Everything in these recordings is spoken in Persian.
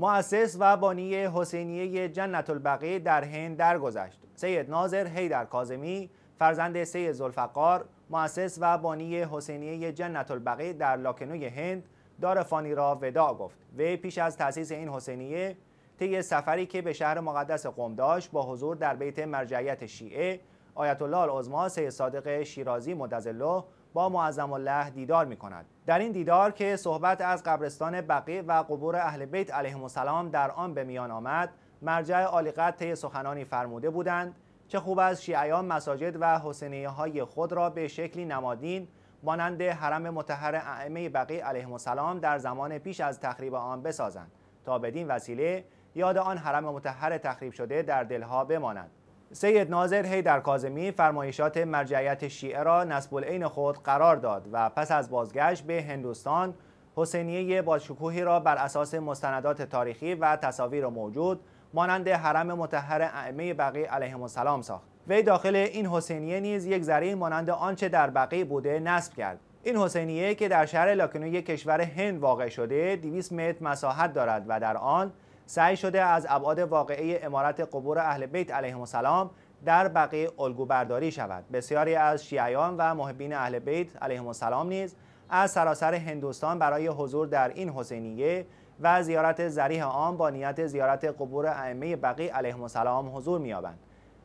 مؤسس و بانی حسینیه جنت البقیه در هند درگذشت سید ناظر حیدر کاظمی فرزند سید زلفقار مؤسس و بانی حسینیه جنت البقیه در لاکنوی هند دار فانی را وداع گفت و پیش از تأسیس این حسینیه طی سفری که به شهر مقدس قم داشت با حضور در بیت مرجعیت شیعه آیت الله العظما سید صادق شیرازی مدظله با معظم الله دیدار می کند. در این دیدار که صحبت از قبرستان بقی و قبور اهل بیت علیهم السلام در آن به میان آمد مرجع عالیقت طی سخنانی فرموده بودند چه خوب از شیعیان مساجد و حسینیه های خود را به شکلی نمادین مانند حرم متحر ائمه بقیع علیهم السلام در زمان پیش از تخریب آن بسازند تا بدین وسیله یاد آن حرم متحر تخریب شده در دلها بماند سید ناظر در کازمی فرمایشات مرجعیت شیعه را نسب العین خود قرار داد و پس از بازگشت به هندوستان حسینیه باشکوهی را بر اساس مستندات تاریخی و تصاویر موجود مانند حرم متحر ائمه بقی علیه السلام ساخت وی داخل این حسینیه نیز یک ذره مانند آنچه در بقی بوده نصب کرد این حسینیه که در شهر لاکنوی کشور هند واقع شده 200 متر مساحت دارد و در آن سعی شده از ابعاد واقعه امارت قبور اهل بیت علیهم السلام در بقیه الگو برداری شود بسیاری از شیعیان و محبین اهل بیت علیهم السلام نیز از سراسر هندوستان برای حضور در این حسینیه و زیارت زریح آن با نیت زیارت قبور ائمه بقی علیهم السلام حضور می‌یابند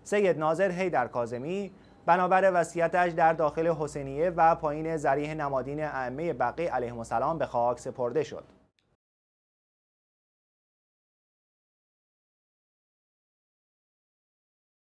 سید ناظر هیدر کاظمی بنابر وصیتش در داخل حسینیه و پایین زریح نمادین ائمه بقی علیهم السلام به خاک سپرده شد